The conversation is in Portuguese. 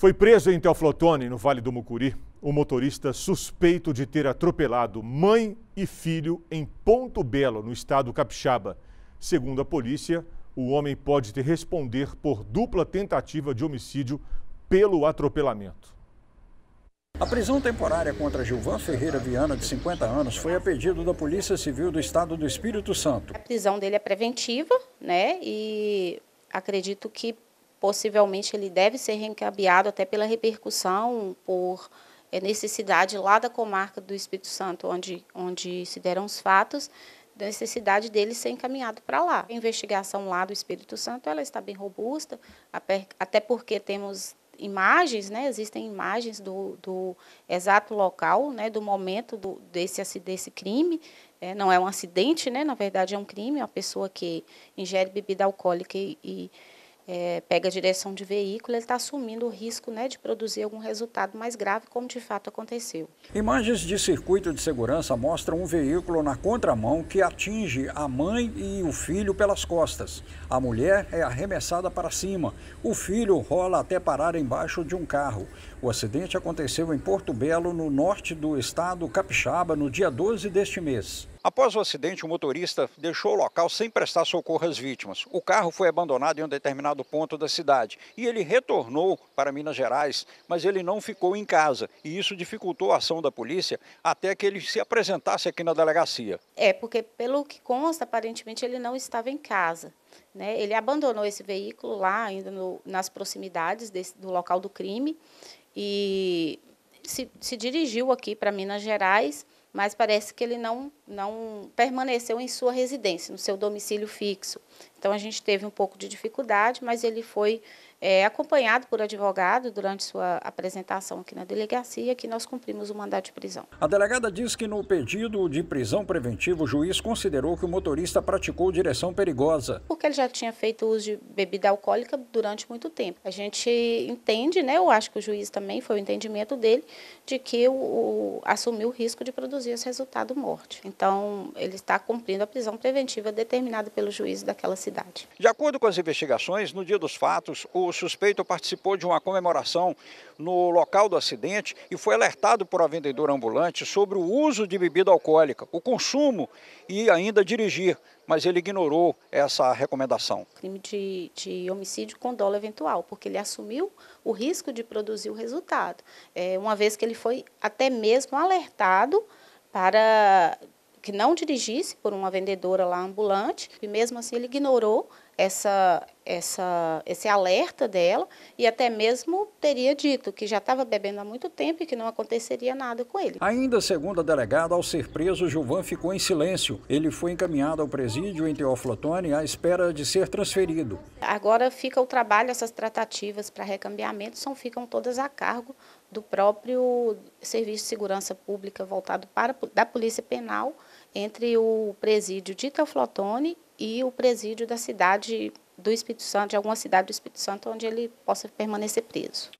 Foi preso em Teoflotone, no Vale do Mucuri, o motorista suspeito de ter atropelado mãe e filho em Ponto Belo, no estado capixaba. Segundo a polícia, o homem pode ter responder por dupla tentativa de homicídio pelo atropelamento. A prisão temporária contra Gilvan Ferreira Viana, de 50 anos, foi a pedido da Polícia Civil do Estado do Espírito Santo. A prisão dele é preventiva, né? E acredito que possivelmente ele deve ser reencabeado até pela repercussão, por eh, necessidade lá da comarca do Espírito Santo, onde, onde se deram os fatos, da necessidade dele ser encaminhado para lá. A investigação lá do Espírito Santo ela está bem robusta, até porque temos imagens, né, existem imagens do, do exato local, né, do momento do, desse, desse crime, é, não é um acidente, né, na verdade é um crime, é uma pessoa que ingere bebida alcoólica e, e é, pega a direção de veículo, ele está assumindo o risco né, de produzir algum resultado mais grave, como de fato aconteceu. Imagens de circuito de segurança mostram um veículo na contramão que atinge a mãe e o filho pelas costas. A mulher é arremessada para cima. O filho rola até parar embaixo de um carro. O acidente aconteceu em Porto Belo, no norte do estado capixaba, no dia 12 deste mês. Após o acidente, o motorista deixou o local sem prestar socorro às vítimas. O carro foi abandonado em um determinado ponto da cidade e ele retornou para Minas Gerais, mas ele não ficou em casa e isso dificultou a ação da polícia até que ele se apresentasse aqui na delegacia. É, porque pelo que consta, aparentemente ele não estava em casa. Né? Ele abandonou esse veículo lá, ainda no, nas proximidades desse, do local do crime, e se, se dirigiu aqui para Minas Gerais, mas parece que ele não não permaneceu em sua residência, no seu domicílio fixo. Então a gente teve um pouco de dificuldade, mas ele foi é, acompanhado por advogado durante sua apresentação aqui na delegacia, que nós cumprimos o mandato de prisão. A delegada diz que no pedido de prisão preventiva, o juiz considerou que o motorista praticou direção perigosa. Porque ele já tinha feito uso de bebida alcoólica durante muito tempo. A gente entende, né? Eu acho que o juiz também foi o entendimento dele de que o, o assumiu o risco de produzir esse resultado morte. Então, ele está cumprindo a prisão preventiva determinada pelo juiz daquela cidade. De acordo com as investigações, no dia dos fatos, o suspeito participou de uma comemoração no local do acidente e foi alertado por a vendedora ambulante sobre o uso de bebida alcoólica, o consumo e ainda dirigir, mas ele ignorou essa recomendação. Crime de, de homicídio com dolo eventual, porque ele assumiu o risco de produzir o resultado, é, uma vez que ele foi até mesmo alertado para que não dirigisse por uma vendedora lá ambulante, e mesmo assim ele ignorou essa, essa, esse alerta dela e até mesmo teria dito que já estava bebendo há muito tempo e que não aconteceria nada com ele. Ainda segundo a delegada, ao ser preso, Gilvan ficou em silêncio. Ele foi encaminhado ao presídio em Teoflotone à espera de ser transferido. Agora fica o trabalho, essas tratativas para recambiamento são, ficam todas a cargo do próprio Serviço de Segurança Pública voltado para da Polícia Penal entre o presídio de Teoflotone e o presídio da cidade do Espírito Santo, de alguma cidade do Espírito Santo onde ele possa permanecer preso.